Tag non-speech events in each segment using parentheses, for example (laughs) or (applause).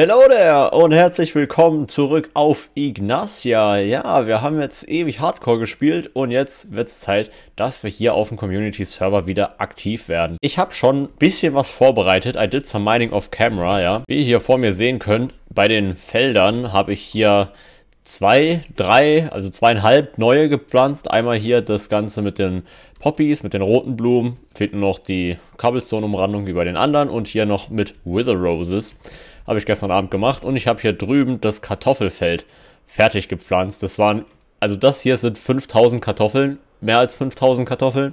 Hello there und herzlich willkommen zurück auf Ignacia. Ja, wir haben jetzt ewig Hardcore gespielt und jetzt wird es Zeit, dass wir hier auf dem Community-Server wieder aktiv werden. Ich habe schon ein bisschen was vorbereitet. I did some mining off camera, ja. Wie ihr hier vor mir sehen könnt, bei den Feldern habe ich hier zwei, drei, also zweieinhalb neue gepflanzt. Einmal hier das Ganze mit den Poppies, mit den roten Blumen. Fehlt nur noch die Cobblestone-Umrandung wie bei den anderen und hier noch mit Wither Roses. Habe ich gestern Abend gemacht. Und ich habe hier drüben das Kartoffelfeld fertig gepflanzt. Das waren, also das hier sind 5000 Kartoffeln, mehr als 5000 Kartoffeln.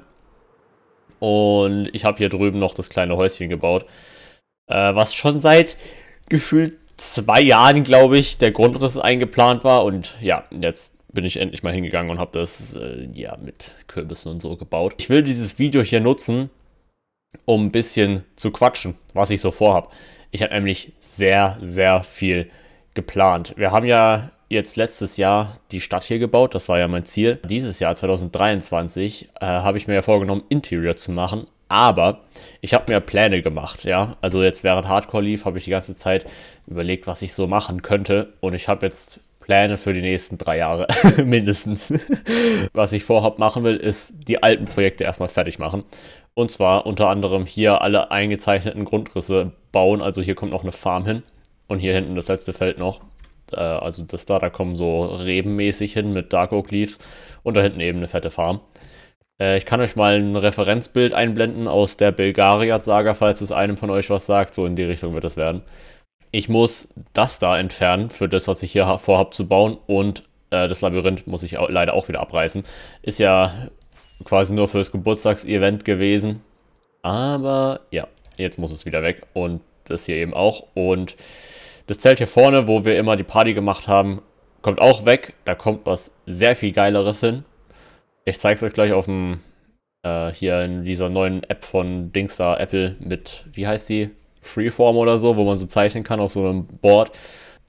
Und ich habe hier drüben noch das kleine Häuschen gebaut, äh, was schon seit gefühlt zwei Jahren, glaube ich, der Grundriss eingeplant war. Und ja, jetzt bin ich endlich mal hingegangen und habe das äh, ja mit Kürbissen und so gebaut. Ich will dieses Video hier nutzen, um ein bisschen zu quatschen, was ich so vorhab. Ich habe nämlich sehr, sehr viel geplant. Wir haben ja jetzt letztes Jahr die Stadt hier gebaut, das war ja mein Ziel. Dieses Jahr, 2023, äh, habe ich mir ja vorgenommen, Interior zu machen, aber ich habe mir Pläne gemacht, ja. Also jetzt während Hardcore lief, habe ich die ganze Zeit überlegt, was ich so machen könnte und ich habe jetzt Pläne für die nächsten drei Jahre (laughs) mindestens. Was ich vorhab machen will, ist die alten Projekte erstmal fertig machen. Und zwar unter anderem hier alle eingezeichneten Grundrisse bauen. Also hier kommt noch eine Farm hin und hier hinten das letzte Feld noch. Also das da, da kommen so rebenmäßig hin mit Dark Oak Leaves und da hinten eben eine fette Farm. Äh, ich kann euch mal ein Referenzbild einblenden aus der Belgariat-Saga, falls es einem von euch was sagt. So in die Richtung wird das werden ich muss das da entfernen für das, was ich hier vorhabe zu bauen und äh, das Labyrinth muss ich auch, leider auch wieder abreißen. Ist ja quasi nur fürs Geburtstagsevent gewesen, aber ja, jetzt muss es wieder weg und das hier eben auch und das Zelt hier vorne, wo wir immer die Party gemacht haben, kommt auch weg. Da kommt was sehr viel geileres hin. Ich zeige es euch gleich auf dem, äh, hier in dieser neuen App von Dingsda Apple mit, wie heißt die? Freeform oder so, wo man so zeichnen kann auf so einem Board.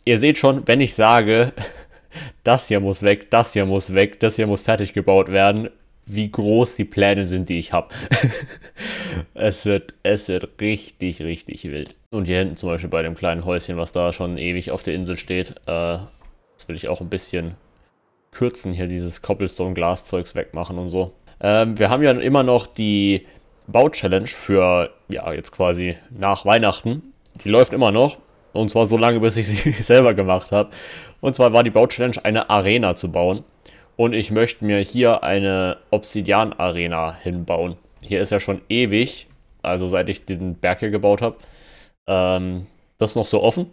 Ihr seht schon, wenn ich sage, (laughs) das hier muss weg, das hier muss weg, das hier muss fertig gebaut werden, wie groß die Pläne sind, die ich habe. (laughs) es, wird, es wird richtig, richtig wild. Und hier hinten zum Beispiel bei dem kleinen Häuschen, was da schon ewig auf der Insel steht, äh, das will ich auch ein bisschen kürzen, hier dieses Cobblestone-Glas-Zeugs wegmachen und so. Ähm, wir haben ja immer noch die Bau-Challenge für, ja, jetzt quasi nach Weihnachten. Die läuft immer noch. Und zwar so lange, bis ich (laughs) sie selber gemacht habe. Und zwar war die Bau-Challenge, eine Arena zu bauen. Und ich möchte mir hier eine Obsidian-Arena hinbauen. Hier ist ja schon ewig, also seit ich den Berg hier gebaut habe, ähm, das ist noch so offen.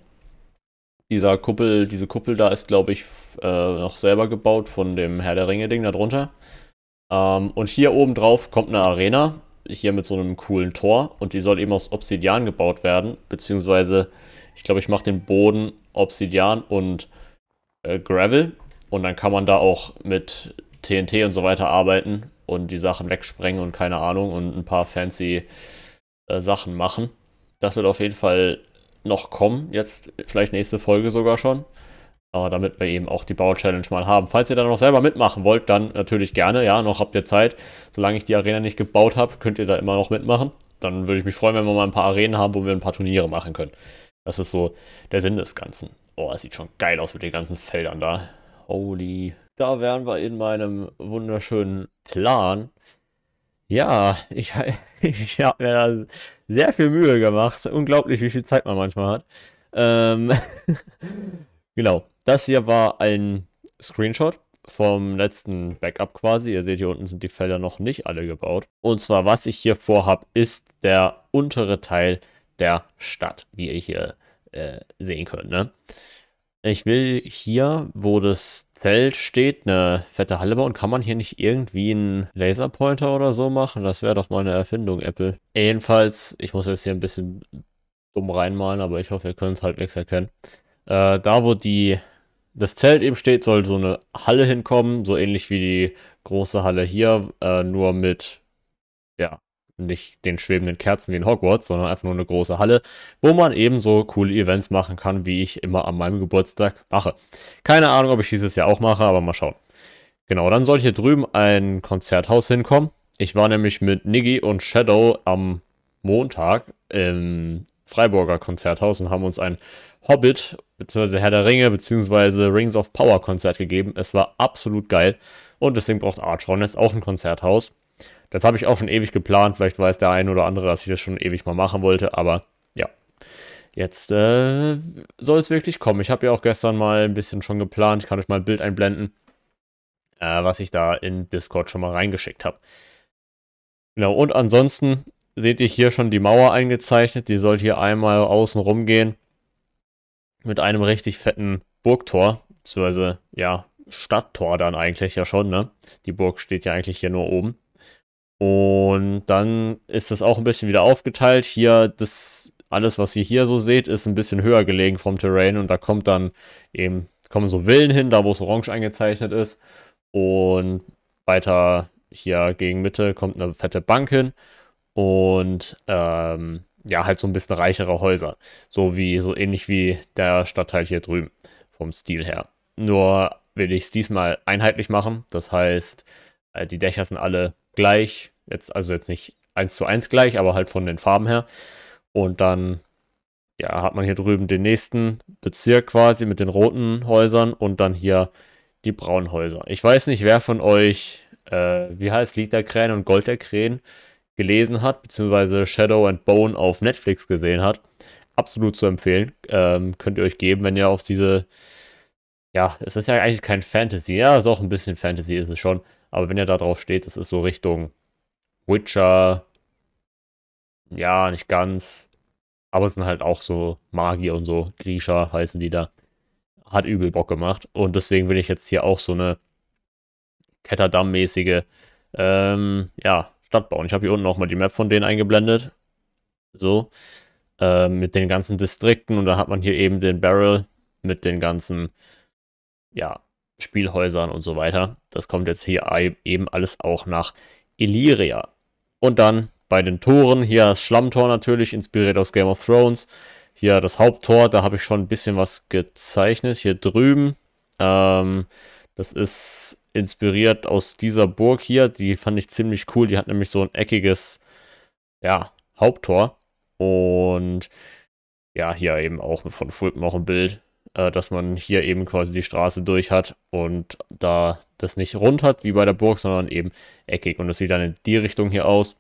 Dieser Kuppel, diese Kuppel da ist, glaube ich, äh, noch selber gebaut von dem Herr der Ringe-Ding da drunter. Ähm, und hier oben drauf kommt eine Arena hier mit so einem coolen Tor und die soll eben aus Obsidian gebaut werden, beziehungsweise ich glaube, ich mache den Boden Obsidian und äh, Gravel und dann kann man da auch mit TNT und so weiter arbeiten und die Sachen wegsprengen und keine Ahnung und ein paar fancy äh, Sachen machen. Das wird auf jeden Fall noch kommen, jetzt vielleicht nächste Folge sogar schon. Aber äh, damit wir eben auch die Bau-Challenge mal haben. Falls ihr da noch selber mitmachen wollt, dann natürlich gerne. Ja, noch habt ihr Zeit. Solange ich die Arena nicht gebaut habe, könnt ihr da immer noch mitmachen. Dann würde ich mich freuen, wenn wir mal ein paar Arenen haben, wo wir ein paar Turniere machen können. Das ist so der Sinn des Ganzen. Oh, es sieht schon geil aus mit den ganzen Feldern da. Holy. Da wären wir in meinem wunderschönen Plan. Ja, ich, (laughs) ich habe mir da sehr viel Mühe gemacht. Unglaublich, wie viel Zeit man manchmal hat. Ähm, (laughs) genau. Das hier war ein Screenshot vom letzten Backup quasi. Ihr seht, hier unten sind die Felder noch nicht alle gebaut. Und zwar, was ich hier vorhab, ist der untere Teil der Stadt, wie ihr hier äh, sehen könnt. Ne? Ich will hier, wo das Zelt steht, eine fette Halle bauen. Kann man hier nicht irgendwie einen Laserpointer oder so machen? Das wäre doch mal eine Erfindung, Apple. Jedenfalls, ich muss jetzt hier ein bisschen dumm reinmalen, aber ich hoffe, ihr könnt es halbwegs erkennen. Äh, da, wo die das Zelt eben steht, soll so eine Halle hinkommen, so ähnlich wie die große Halle hier, äh, nur mit, ja, nicht den schwebenden Kerzen wie in Hogwarts, sondern einfach nur eine große Halle, wo man eben so coole Events machen kann, wie ich immer an meinem Geburtstag mache. Keine Ahnung, ob ich dieses Jahr auch mache, aber mal schauen. Genau, dann soll hier drüben ein Konzerthaus hinkommen. Ich war nämlich mit Niggi und Shadow am Montag im Freiburger Konzerthaus und haben uns ein Hobbit beziehungsweise Herr der Ringe, beziehungsweise Rings of Power Konzert gegeben. Es war absolut geil. Und deswegen braucht Archon jetzt auch ein Konzerthaus. Das habe ich auch schon ewig geplant. Vielleicht weiß der ein oder andere, dass ich das schon ewig mal machen wollte. Aber ja, jetzt äh, soll es wirklich kommen. Ich habe ja auch gestern mal ein bisschen schon geplant. Ich kann euch mal ein Bild einblenden, äh, was ich da in Discord schon mal reingeschickt habe. Genau, und ansonsten seht ihr hier schon die Mauer eingezeichnet. Die soll hier einmal außen rum gehen mit einem richtig fetten Burgtor, beziehungsweise ja, Stadttor dann eigentlich ja schon, ne? Die Burg steht ja eigentlich hier nur oben. Und dann ist das auch ein bisschen wieder aufgeteilt. Hier, das alles, was ihr hier so seht, ist ein bisschen höher gelegen vom Terrain und da kommt dann eben, kommen so Villen hin, da wo es orange eingezeichnet ist. Und weiter hier gegen Mitte kommt eine fette Bank hin. Und ähm, ja, halt so ein bisschen reichere Häuser. So wie, so ähnlich wie der Stadtteil hier drüben, vom Stil her. Nur will ich es diesmal einheitlich machen. Das heißt, äh, die Dächer sind alle gleich. Jetzt, also jetzt nicht eins zu eins gleich, aber halt von den Farben her. Und dann ja, hat man hier drüben den nächsten Bezirk quasi mit den roten Häusern und dann hier die braunen Häuser. Ich weiß nicht, wer von euch, äh, wie heißt Liederkrähen und Golderkrähen? gelesen hat, beziehungsweise Shadow and Bone auf Netflix gesehen hat, absolut zu empfehlen. Ähm, könnt ihr euch geben, wenn ihr auf diese, ja, es ist ja eigentlich kein Fantasy, ja, ist auch ein bisschen Fantasy ist es schon, aber wenn ihr da drauf steht, es ist so Richtung Witcher, ja, nicht ganz, aber es sind halt auch so Magier und so, Grisha heißen die da. Hat übel Bock gemacht und deswegen will ich jetzt hier auch so eine ketterdamm mäßige ähm, ja, Stadt bauen. Ich habe hier unten auch mal die Map von denen eingeblendet. So. Äh, mit den ganzen Distrikten. Und da hat man hier eben den Barrel mit den ganzen, ja, Spielhäusern und so weiter. Das kommt jetzt hier eben alles auch nach Illyria. Und dann bei den Toren, hier das Schlammtor natürlich, inspiriert aus Game of Thrones. Hier das Haupttor, da habe ich schon ein bisschen was gezeichnet. Hier drüben, ähm, das ist inspiriert aus dieser Burg hier. Die fand ich ziemlich cool. Die hat nämlich so ein eckiges, ja, Haupttor. Und ja, hier eben auch von Fulpen auch ein Bild, äh, dass man hier eben quasi die Straße durch hat und da das nicht rund hat wie bei der Burg, sondern eben eckig. Und das sieht dann in die Richtung hier aus.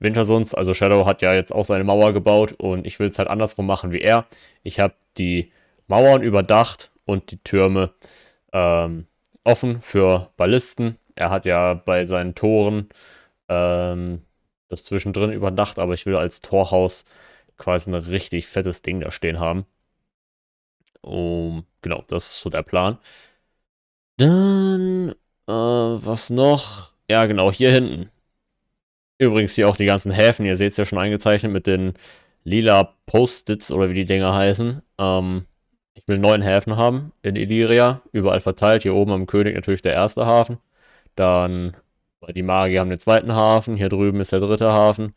Wintersons, also Shadow, hat ja jetzt auch seine Mauer gebaut und ich will es halt andersrum machen wie er. Ich habe die Mauern überdacht und die Türme ähm, offen für Ballisten. Er hat ja bei seinen Toren ähm, das zwischendrin überdacht, aber ich will als Torhaus quasi ein richtig fettes Ding da stehen haben. Um, genau, das ist so der Plan. Dann, äh, was noch? Ja, genau, hier hinten. Übrigens hier auch die ganzen Häfen, ihr seht es ja schon eingezeichnet mit den lila Post-its oder wie die Dinger heißen. Ähm, ich will neun Häfen haben in Illyria, überall verteilt. Hier oben am König natürlich der erste Hafen. Dann, die Magier haben den zweiten Hafen. Hier drüben ist der dritte Hafen.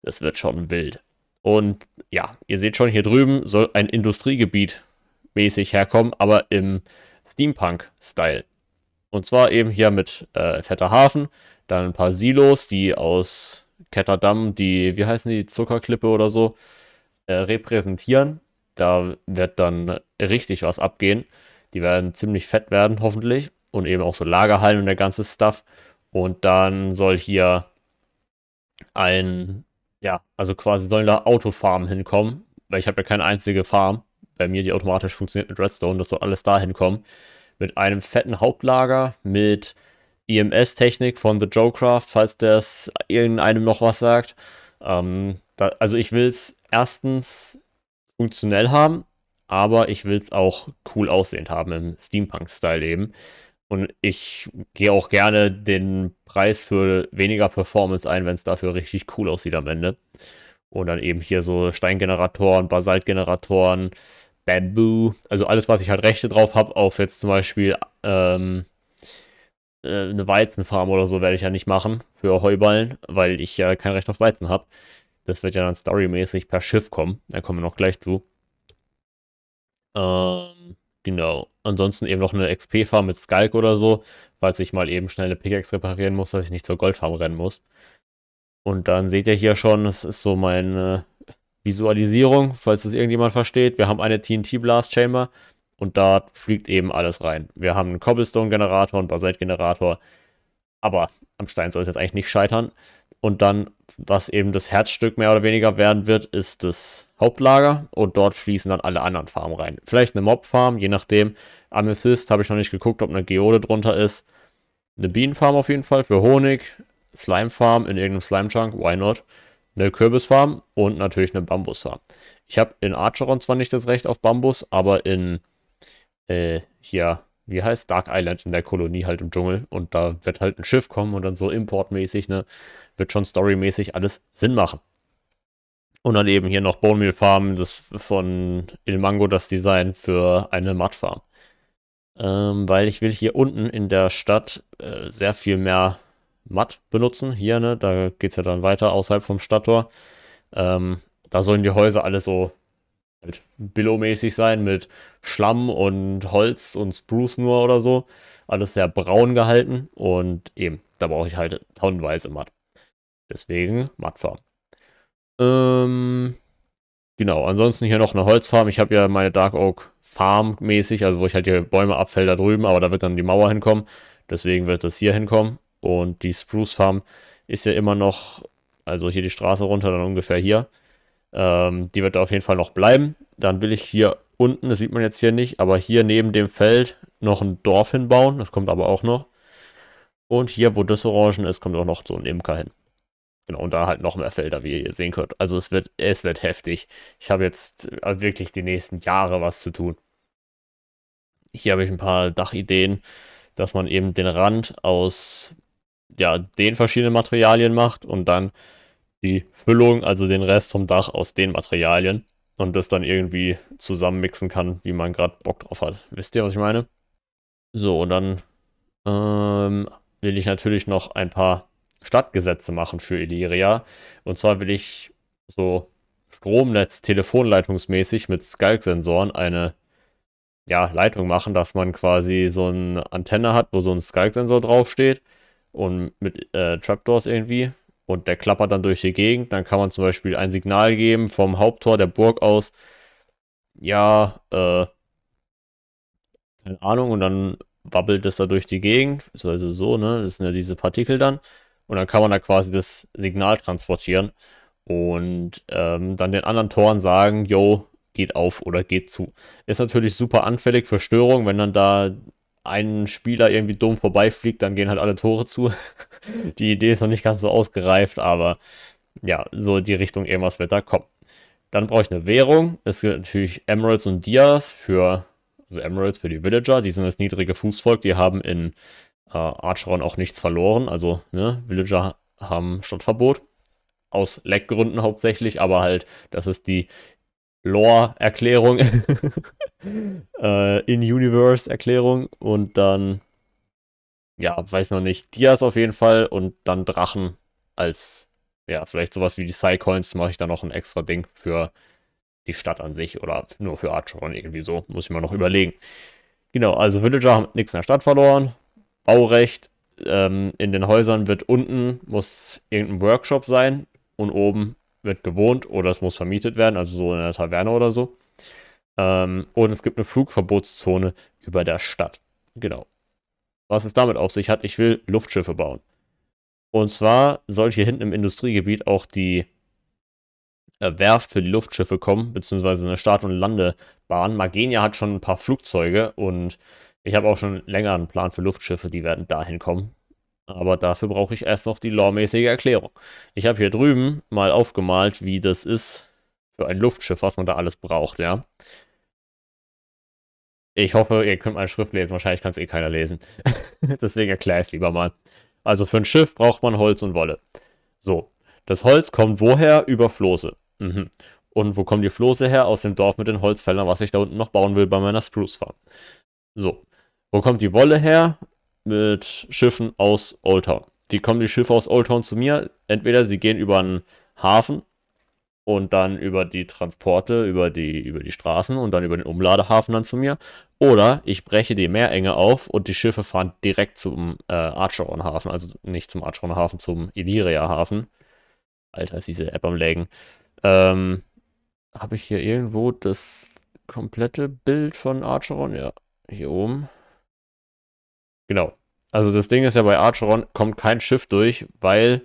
Das wird schon wild. Und ja, ihr seht schon, hier drüben soll ein Industriegebiet mäßig herkommen, aber im Steampunk-Style. Und zwar eben hier mit äh, fetter Hafen, dann ein paar Silos, die aus Ketterdamm die, wie heißen die, Zuckerklippe oder so, äh, repräsentieren. Da wird dann richtig was abgehen. Die werden ziemlich fett werden, hoffentlich. Und eben auch so Lagerhallen und der ganze Stuff. Und dann soll hier ein, ja, also quasi sollen da Autofarmen hinkommen. Weil ich habe ja keine einzige Farm bei mir, die automatisch funktioniert mit Redstone. Das soll alles da hinkommen. Mit einem fetten Hauptlager, mit EMS-Technik von The Joecraft, falls das irgendeinem noch was sagt. Ähm, da, also ich will es erstens funktionell haben, aber ich will es auch cool aussehend haben im Steampunk-Style eben. Und ich gehe auch gerne den Preis für weniger Performance ein, wenn es dafür richtig cool aussieht am Ende. Und dann eben hier so Steingeneratoren, Basaltgeneratoren, Bamboo, also alles, was ich halt Rechte drauf habe, auf jetzt zum Beispiel ähm, äh, eine Weizenfarm oder so, werde ich ja nicht machen für Heuballen, weil ich ja kein Recht auf Weizen habe. Das wird ja dann storymäßig per Schiff kommen. Da kommen wir noch gleich zu. Ähm, genau. Ansonsten eben noch eine XP-Farm mit Skalk oder so, falls ich mal eben schnell eine Pickaxe reparieren muss, dass ich nicht zur Goldfarm rennen muss. Und dann seht ihr hier schon, das ist so meine Visualisierung, falls das irgendjemand versteht. Wir haben eine TNT Blast Chamber und da fliegt eben alles rein. Wir haben einen Cobblestone-Generator, einen Basalt-Generator, aber am Stein soll es jetzt eigentlich nicht scheitern. Und dann was eben das Herzstück mehr oder weniger werden wird, ist das Hauptlager und dort fließen dann alle anderen Farmen rein. Vielleicht eine Mob-Farm, je nachdem. Amethyst habe ich noch nicht geguckt, ob eine Geode drunter ist. Eine Bienenfarm auf jeden Fall für Honig, Slime-Farm in irgendeinem slime junk why not? Eine Kürbisfarm und natürlich eine Bambusfarm. Ich habe in Archeron zwar nicht das Recht auf Bambus, aber in äh, hier wie heißt Dark Island in der Kolonie halt im Dschungel und da wird halt ein Schiff kommen und dann so importmäßig ne wird schon storymäßig alles Sinn machen. Und dann eben hier noch Bone Meal Farm, das von Il Mango das Design für eine Mud Farm. Ähm, weil ich will hier unten in der Stadt äh, sehr viel mehr Matt benutzen. Hier, ne, da geht es ja dann weiter außerhalb vom Stadttor. Ähm, da sollen die Häuser alle so halt billow-mäßig sein mit Schlamm und Holz und Spruce nur oder so. Alles sehr braun gehalten und eben, da brauche ich halt tonnenweise Matt. Deswegen Mattfarm. Ähm, genau, ansonsten hier noch eine Holzfarm. Ich habe ja meine Dark Oak Farm mäßig, also wo ich halt hier Bäume abfällt da drüben, aber da wird dann die Mauer hinkommen. Deswegen wird das hier hinkommen. Und die Spruce Farm ist ja immer noch, also hier die Straße runter, dann ungefähr hier. Ähm, die wird auf jeden Fall noch bleiben. Dann will ich hier unten, das sieht man jetzt hier nicht, aber hier neben dem Feld noch ein Dorf hinbauen. Das kommt aber auch noch. Und hier, wo das Orangen ist, kommt auch noch so ein Imker hin. Genau, und da halt noch mehr Felder, wie ihr sehen könnt. Also es wird, es wird heftig. Ich habe jetzt äh, wirklich die nächsten Jahre was zu tun. Hier habe ich ein paar Dachideen, dass man eben den Rand aus ja, den verschiedenen Materialien macht und dann die Füllung, also den Rest vom Dach aus den Materialien und das dann irgendwie zusammenmixen kann, wie man gerade Bock drauf hat. Wisst ihr, was ich meine? So, und dann ähm, will ich natürlich noch ein paar Stadtgesetze machen für Illyria. Und zwar will ich so Stromnetz, telefonleitungsmäßig mit Skalk-Sensoren eine ja, Leitung machen, dass man quasi so eine Antenne hat, wo so ein Skalk-Sensor draufsteht und mit äh, Trapdoors irgendwie. Und der klappert dann durch die Gegend. Dann kann man zum Beispiel ein Signal geben vom Haupttor der Burg aus. Ja, äh, keine Ahnung. Und dann wabbelt es da durch die Gegend. Also so, ne? Das sind ja diese Partikel dann. Und dann kann man da quasi das Signal transportieren und ähm, dann den anderen Toren sagen, yo, geht auf oder geht zu. Ist natürlich super anfällig für Störungen, wenn dann da ein Spieler irgendwie dumm vorbeifliegt, dann gehen halt alle Tore zu. (laughs) die Idee ist noch nicht ganz so ausgereift, aber ja, so die Richtung irgendwas wird da kommen. Dann brauche ich eine Währung. Es gibt natürlich Emeralds und Dias für, also Emeralds für die Villager, die sind das niedrige Fußvolk, die haben in äh, Archeron auch nichts verloren. Also, ne, Villager haben Stadtverbot. Aus Leckgründen hauptsächlich, aber halt, das ist die Lore-Erklärung. (laughs) äh, In-Universe-Erklärung. Und dann, ja, weiß noch nicht, Dias auf jeden Fall und dann Drachen als, ja, vielleicht sowas wie die Psycoins mache ich da noch ein extra Ding für die Stadt an sich oder nur für Archeron irgendwie so. Muss ich mal noch überlegen. Genau, also Villager haben nichts in der Stadt verloren. Baurecht. Ähm, in den Häusern wird unten, muss irgendein Workshop sein und oben wird gewohnt oder es muss vermietet werden, also so in einer Taverne oder so. Ähm, und es gibt eine Flugverbotszone über der Stadt. Genau. Was es damit auf sich hat, ich will Luftschiffe bauen. Und zwar soll hier hinten im Industriegebiet auch die äh, Werft für die Luftschiffe kommen, beziehungsweise eine Start- und Landebahn. Magenia hat schon ein paar Flugzeuge und ich habe auch schon länger einen Plan für Luftschiffe, die werden dahin kommen. Aber dafür brauche ich erst noch die loremäßige Erklärung. Ich habe hier drüben mal aufgemalt, wie das ist für ein Luftschiff, was man da alles braucht, ja. Ich hoffe, ihr könnt meine Schrift lesen. Wahrscheinlich kann es eh keiner lesen. (laughs) Deswegen erkläre ich es lieber mal. Also für ein Schiff braucht man Holz und Wolle. So, das Holz kommt woher? Über Floße. Mhm. Und wo kommen die Floße her? Aus dem Dorf mit den Holzfällern, was ich da unten noch bauen will bei meiner Spruce Farm. So, wo kommt die Wolle her? Mit Schiffen aus Oldtown. Die kommen die Schiffe aus Oldtown zu mir. Entweder sie gehen über einen Hafen und dann über die Transporte, über die, über die Straßen und dann über den Umladehafen dann zu mir. Oder ich breche die Meerenge auf und die Schiffe fahren direkt zum äh, Archeron-Hafen, also nicht zum Archeron-Hafen, zum Illyria-Hafen. Alter, ist diese App am Lägen. Ähm, Habe ich hier irgendwo das komplette Bild von Archeron? Ja, hier oben. Genau. Also das Ding ist ja, bei Archeron kommt kein Schiff durch, weil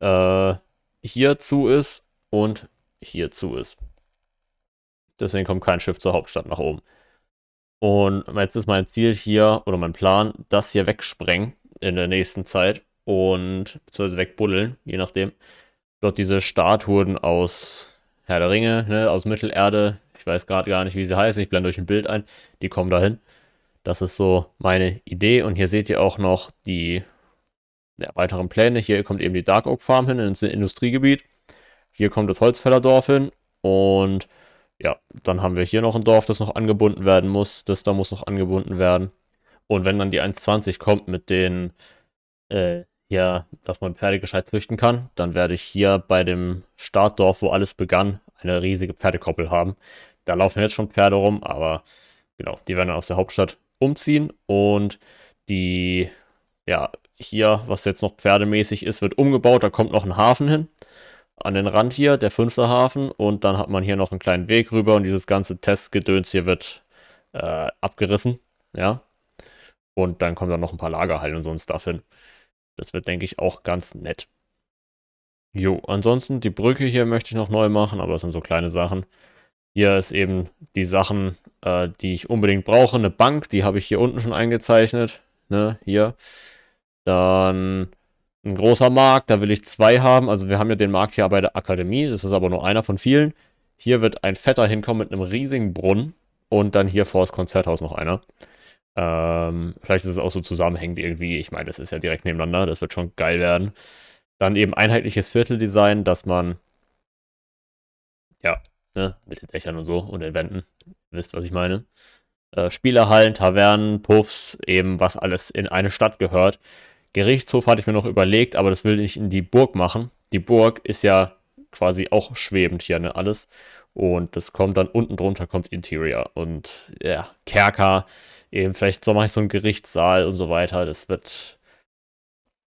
äh, hier zu ist und hier zu ist. Deswegen kommt kein Schiff zur Hauptstadt nach oben. Und jetzt ist mein Ziel hier oder mein Plan, das hier wegsprengen in der nächsten Zeit und beziehungsweise wegbuddeln, je nachdem. Dort diese Statuen aus Herr der Ringe, ne, aus Mittelerde, ich weiß gerade gar nicht, wie sie heißen, ich blende euch ein Bild ein, die kommen dahin. Das ist so meine Idee. Und hier seht ihr auch noch die ja, weiteren Pläne. Hier kommt eben die Dark Oak Farm hin, ins Industriegebiet. Hier kommt das Holzfällerdorf hin. Und ja, dann haben wir hier noch ein Dorf, das noch angebunden werden muss. Das da muss noch angebunden werden. Und wenn dann die 1.20 kommt mit den, äh, ja, dass man Pferde gescheit züchten kann, dann werde ich hier bei dem Startdorf, wo alles begann, eine riesige Pferdekoppel haben. Da laufen jetzt schon Pferde rum, aber genau, die werden dann aus der Hauptstadt umziehen und die, ja, hier, was jetzt noch pferdemäßig ist, wird umgebaut. Da kommt noch ein Hafen hin. An den Rand hier, der fünfte Hafen. Und dann hat man hier noch einen kleinen Weg rüber. Und dieses ganze Testgedöns hier wird äh, abgerissen. Ja. Und dann kommen da noch ein paar Lagerhallen und so ein Stuff hin. Das wird, denke ich, auch ganz nett. Jo, ansonsten die Brücke hier möchte ich noch neu machen, aber das sind so kleine Sachen. Hier ist eben die Sachen, äh, die ich unbedingt brauche. Eine Bank, die habe ich hier unten schon eingezeichnet. Ne, hier. Dann ein großer Markt, da will ich zwei haben. Also wir haben ja den Markt hier bei der Akademie, das ist aber nur einer von vielen. Hier wird ein Vetter hinkommen mit einem riesigen Brunnen und dann hier vor das Konzerthaus noch einer. Ähm, vielleicht ist es auch so zusammenhängend irgendwie. Ich meine, das ist ja direkt nebeneinander, das wird schon geil werden. Dann eben einheitliches Vierteldesign, dass man ne, mit den Dächern und so und den Wänden. Ihr wisst, was ich meine. Äh, Spielerhallen, Tavernen, Puffs, eben was alles in eine Stadt gehört. Gerichtshof hatte ich mir noch überlegt, aber das will ich in die Burg machen. Die Burg ist ja quasi auch schwebend hier, ne, alles. Und das kommt dann unten drunter, kommt Interior und ja, Kerker, eben vielleicht so mache ich so einen Gerichtssaal und so weiter. Das wird,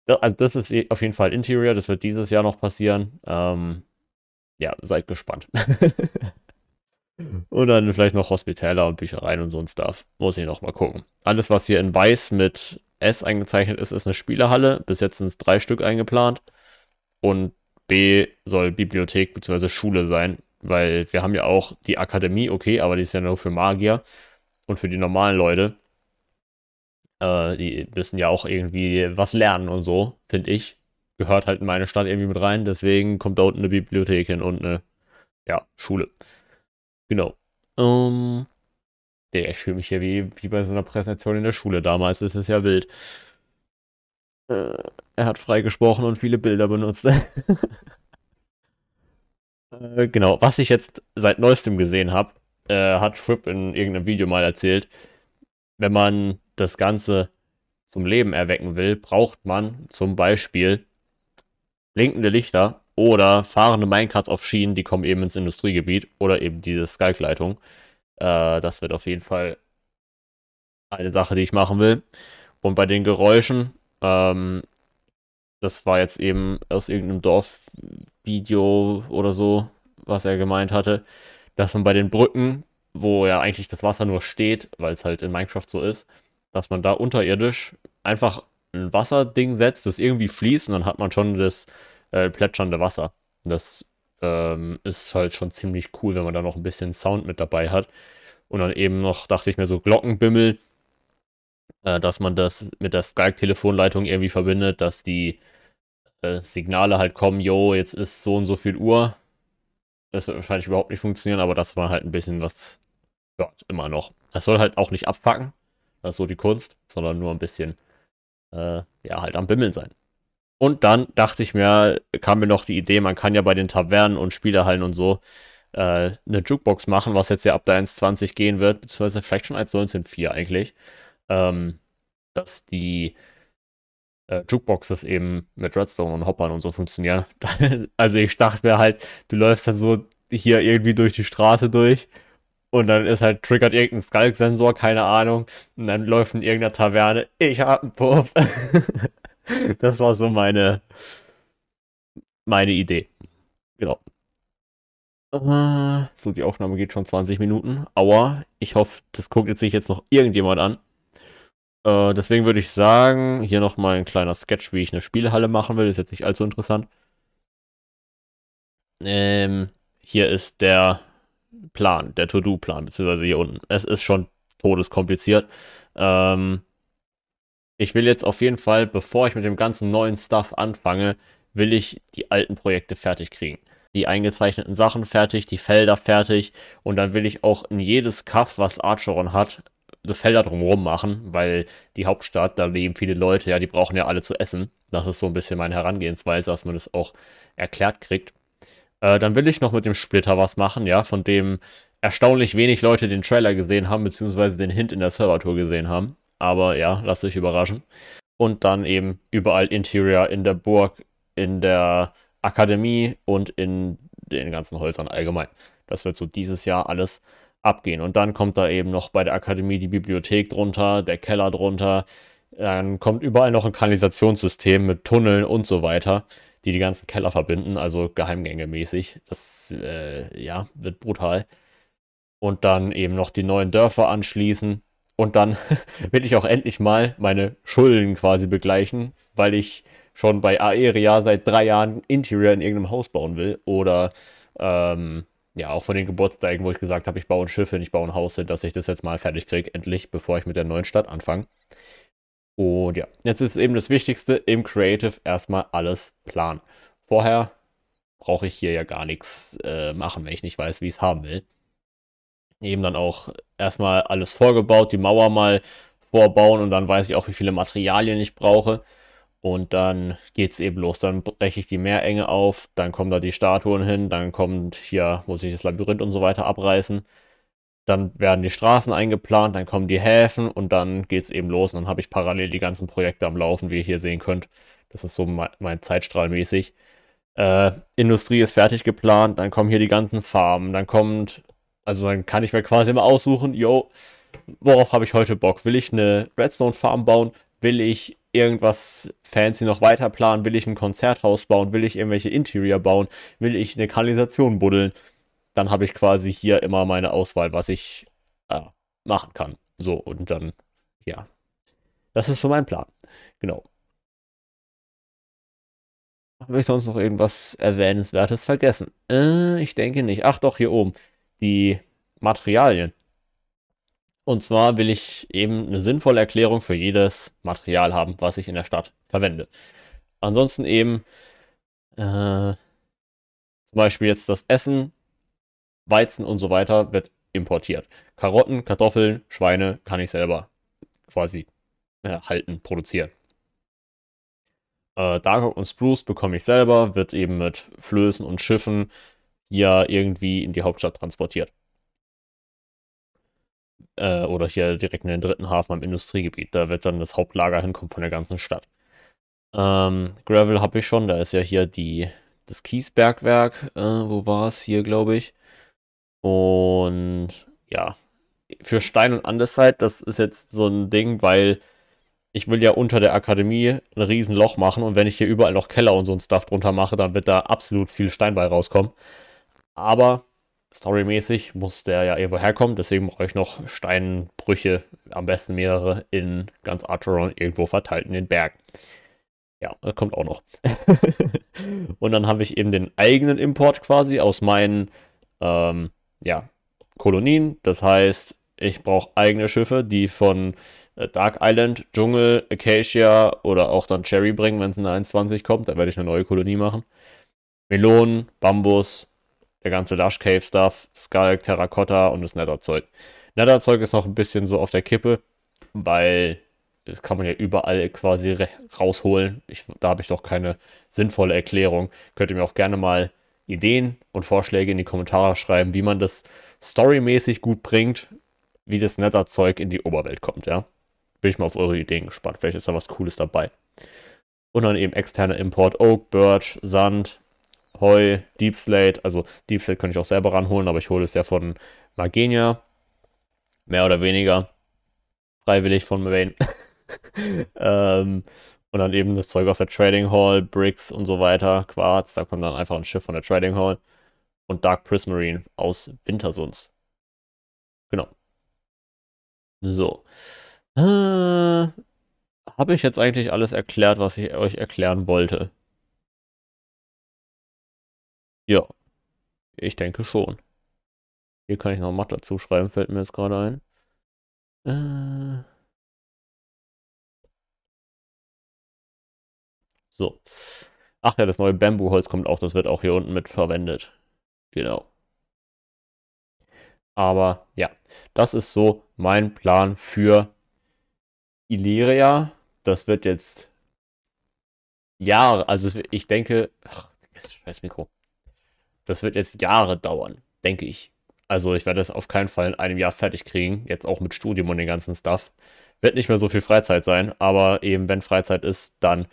also das ist auf jeden Fall Interior, das wird dieses Jahr noch passieren. Ähm, ja, seid gespannt. (laughs) und dann vielleicht noch Hospitaler und Büchereien und so ein Stuff. Muss ich nochmal gucken. Alles, was hier in weiß mit S eingezeichnet ist, ist eine Spielerhalle. Bis jetzt sind es drei Stück eingeplant. Und B soll Bibliothek bzw. Schule sein, weil wir haben ja auch die Akademie, okay, aber die ist ja nur für Magier und für die normalen Leute. Äh, die müssen ja auch irgendwie was lernen und so, finde ich gehört halt in meine Stadt irgendwie mit rein. Deswegen kommt da unten eine Bibliothek hin und eine ja, Schule. Genau. Ähm, ja, ich fühle mich hier wie, wie bei so einer Präsentation in der Schule damals. Das ist ja wild. Äh, er hat frei gesprochen und viele Bilder benutzt. (laughs) Äh, genau. Was ich jetzt seit neuestem gesehen habe, äh, hat Fripp in irgendeinem Video mal erzählt. Wenn man das Ganze zum Leben erwecken will, braucht man zum Beispiel blinkende Lichter oder fahrende Minecarts auf Schienen, die kommen eben ins Industriegebiet oder eben diese Skype-Leitung. Äh, das wird auf jeden Fall eine Sache, die ich machen will. Und bei den Geräuschen, ähm, das war jetzt eben aus irgendeinem Dorfvideo oder so, was er gemeint hatte, dass man bei den Brücken, wo ja eigentlich das Wasser nur steht, weil es halt in Minecraft so ist, dass man da unterirdisch einfach ein Wasserding setzt, das irgendwie fließt und dann hat man schon das äh, plätschernde Wasser. Das ähm, ist halt schon ziemlich cool, wenn man da noch ein bisschen Sound mit dabei hat. Und dann eben noch, dachte ich mir, so Glockenbimmel, äh, dass man das mit der Skype-Telefonleitung irgendwie verbindet, dass die äh, Signale halt kommen, yo, jetzt ist so und so viel Uhr. Das wird wahrscheinlich überhaupt nicht funktionieren, aber dass man halt ein bisschen was hört, immer noch. Das soll halt auch nicht abpacken, das ist so die Kunst, sondern nur ein bisschen äh, ja, halt am Bimmeln sein. Und dann dachte ich mir, kam mir noch die Idee, man kann ja bei den Tavernen und Spielerhallen und so äh, eine Jukebox machen, was jetzt ja ab der 1.20 gehen wird, beziehungsweise vielleicht schon 1.19.4 eigentlich, ähm, dass die äh, Jukeboxes eben mit Redstone und Hoppern und so funktionieren. (laughs) also ich dachte mir halt, du läufst dann so hier irgendwie durch die Straße durch und dann ist halt, triggert irgendein Skalk-Sensor, keine Ahnung. Und dann läuft in irgendeiner Taverne, ich hab einen Puff. (laughs) das war so meine, meine Idee. Genau. Äh. So, die Aufnahme geht schon 20 Minuten. Aua, ich hoffe, das guckt jetzt nicht jetzt noch irgendjemand an. Äh, deswegen würde ich sagen, hier nochmal ein kleiner Sketch, wie ich eine Spielhalle machen will. Ist jetzt nicht allzu interessant. Ähm, hier ist der Plan, der To-Do-Plan, beziehungsweise hier unten. Es ist schon todeskompliziert. Ähm, ich will jetzt auf jeden Fall, bevor ich mit dem ganzen neuen Stuff anfange, will ich die alten Projekte fertig kriegen. Die eingezeichneten Sachen fertig, die Felder fertig und dann will ich auch in jedes Kaff, was Archeron hat, Felder drumherum machen, weil die Hauptstadt, da leben viele Leute, ja, die brauchen ja alle zu essen. Das ist so ein bisschen meine Herangehensweise, dass man das auch erklärt kriegt. Äh, dann will ich noch mit dem Splitter was machen, ja, von dem erstaunlich wenig Leute den Trailer gesehen haben, beziehungsweise den Hint in der Server-Tour gesehen haben. Aber ja, lasst euch überraschen. Und dann eben überall Interior in der Burg, in der Akademie und in den ganzen Häusern allgemein. Das wird so dieses Jahr alles abgehen. Und dann kommt da eben noch bei der Akademie die Bibliothek drunter, der Keller drunter. Dann kommt überall noch ein Kanalisationssystem mit Tunneln und so weiter die die ganzen Keller verbinden, also Geheimgänge mäßig. Das, äh, ja, wird brutal. Und dann eben noch die neuen Dörfer anschließen. Und dann (laughs) will ich auch endlich mal meine Schulden quasi begleichen, weil ich schon bei Aeria seit drei Jahren Interior in irgendeinem Haus bauen will. Oder ähm, ja, auch von den Geburtstagen, wo ich gesagt habe, ich baue ein Schiff hin, ich baue ein Haus hin, dass ich das jetzt mal fertig kriege, endlich, bevor ich mit der neuen Stadt anfange. Und ja, jetzt ist eben das Wichtigste im Creative erstmal alles planen. Vorher brauche ich hier ja gar nichts äh, machen, wenn ich nicht weiß, wie ich es haben will. Eben dann auch erstmal alles vorgebaut, die Mauer mal vorbauen und dann weiß ich auch, wie viele Materialien ich brauche. Und dann geht es eben los. Dann breche ich die Meerenge auf, dann kommen da die Statuen hin, dann kommt hier, muss ich das Labyrinth und so weiter abreißen. Dann werden die Straßen eingeplant, dann kommen die Häfen und dann geht es eben los. Und dann habe ich parallel die ganzen Projekte am Laufen, wie ihr hier sehen könnt. Das ist so mein, Zeitstrahl mäßig. Äh, Industrie ist fertig geplant, dann kommen hier die ganzen Farmen, dann kommt, also dann kann ich mir quasi immer aussuchen, yo, worauf habe ich heute Bock? Will ich eine Redstone-Farm bauen? Will ich irgendwas fancy noch weiter planen? Will ich ein Konzerthaus bauen? Will ich irgendwelche Interior bauen? Will ich eine Kanalisation buddeln? dann habe ich quasi hier immer meine Auswahl, was ich äh, machen kann. So, und dann, ja. Das ist so mein Plan. Genau. Habe ich sonst noch irgendwas Erwähnenswertes vergessen? Äh, ich denke nicht. Ach doch, hier oben. Die Materialien. Und zwar will ich eben eine sinnvolle Erklärung für jedes Material haben, was ich in der Stadt verwende. Ansonsten eben äh, zum Beispiel jetzt das Essen Weizen und so weiter wird importiert. Karotten, Kartoffeln, Schweine kann ich selber quasi äh, halten, produzieren. Äh, Oak und Spruce bekomme ich selber, wird eben mit Flößen und Schiffen hier irgendwie in die Hauptstadt transportiert. Äh, oder hier direkt in den dritten Hafen am Industriegebiet. Da wird dann das Hauptlager hinkommen von der ganzen Stadt. Ähm, Gravel habe ich schon, da ist ja hier die, das Kiesbergwerk, äh, wo war es hier, glaube ich. Und ja, für Stein und Andesite, das ist jetzt so ein Ding, weil ich will ja unter der Akademie ein Riesenloch machen und wenn ich hier überall noch Keller und so ein Stuff drunter mache, dann wird da absolut viel Stein bei rauskommen. Aber storymäßig muss der ja irgendwo herkommen, deswegen brauche ich noch Steinbrüche, am besten mehrere in ganz Archeron irgendwo verteilt in den Bergen. Ja, kommt auch noch. (laughs) und dann habe ich eben den eigenen Import quasi aus meinen ähm, ja, Kolonien. Das heißt, ich brauche eigene Schiffe, die von äh, Dark Island, Dschungel, Acacia oder auch dann Cherry bringen, wenn es in 1.20 kommt. Da werde ich eine neue Kolonie machen. Melonen, Bambus, der ganze Lush Cave Stuff, Skulk, Terracotta und das Netherzeug. Netherzeug ist noch ein bisschen so auf der Kippe, weil das kann man ja überall quasi rausholen. Ich, da habe ich doch keine sinnvolle Erklärung. Könnt ihr mir auch gerne mal Ideen und Vorschläge in die Kommentare schreiben, wie man das storymäßig gut bringt, wie das netter Zeug in die Oberwelt kommt, ja. Bin ich mal auf eure Ideen gespannt. Vielleicht ist da was Cooles dabei. Und dann eben externer Import Oak, Birch, Sand, Heu, Deep Slate. Also Deep Slate könnte ich auch selber ranholen, aber ich hole es ja von Magenia. Mehr oder weniger. Freiwillig von Maven. (laughs) ähm, und dann eben das Zeug aus der Trading Hall, Bricks und so weiter, Quarz. Da kommt dann einfach ein Schiff von der Trading Hall. Und Dark Prismarine aus Wintersuns. Genau. So. Äh, Habe ich jetzt eigentlich alles erklärt, was ich euch erklären wollte? Ja. Ich denke schon. Hier kann ich noch Matt dazu schreiben, fällt mir jetzt gerade ein. Äh. So. Ach ja, das neue Bambuholz kommt auch, das wird auch hier unten mit verwendet. Genau. Aber ja, das ist so mein Plan für Illyria. Das wird jetzt Jahre, also ich denke, ach, das scheiß Mikro. Das wird jetzt Jahre dauern, denke ich. Also ich werde es auf keinen Fall in einem Jahr fertig kriegen, jetzt auch mit Studium und den ganzen Stuff. Wird nicht mehr so viel Freizeit sein, aber eben wenn Freizeit ist, dann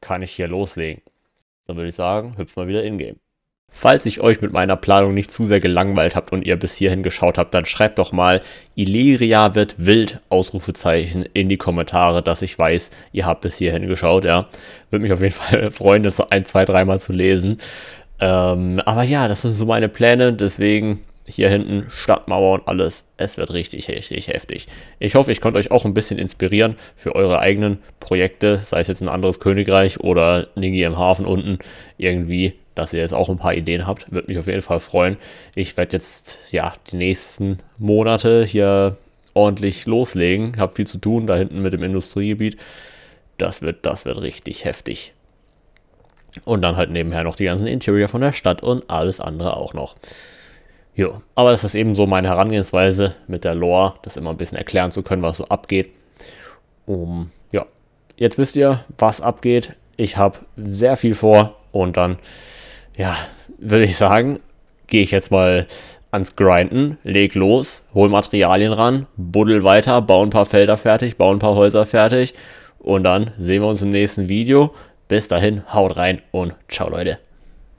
kann ich hier loslegen. Dann würde ich sagen, hüpfen wir wieder in-game. Falls ich euch mit meiner Planung nicht zu sehr gelangweilt habt und ihr bis hierhin geschaut habt, dann schreibt doch mal, Illyria wird wild, Ausrufezeichen, in die Kommentare, dass ich weiß, ihr habt bis hierhin geschaut, ja. Würde mich auf jeden (laughs) Fall freuen, das ein, zwei, dreimal zu lesen. Ähm, aber ja, das sind so meine Pläne, deswegen hier hinten Stadtmauer und alles. Es wird richtig, richtig heftig. Ich hoffe, ich konnte euch auch ein bisschen inspirieren für eure eigenen Projekte, sei es jetzt ein anderes Königreich oder Ningi im Hafen unten. Irgendwie, dass ihr jetzt auch ein paar Ideen habt, würde mich auf jeden Fall freuen. Ich werde jetzt, ja, die nächsten Monate hier ordentlich loslegen. Hab viel zu tun da hinten mit dem Industriegebiet. Das wird, das wird richtig heftig. Und dann halt nebenher noch die ganzen Interior von der Stadt und alles andere auch noch. Jo, aber das ist eben so meine Herangehensweise mit der Lore, das immer ein bisschen erklären zu können, was so abgeht. Um, ja, jetzt wisst ihr, was abgeht. Ich habe sehr viel vor und dann, ja, würde ich sagen, gehe ich jetzt mal ans Grinden, leg los, hol Materialien ran, buddel weiter, baue ein paar Felder fertig, baue ein paar Häuser fertig und dann sehen wir uns im nächsten Video. Bis dahin, haut rein und ciao Leute.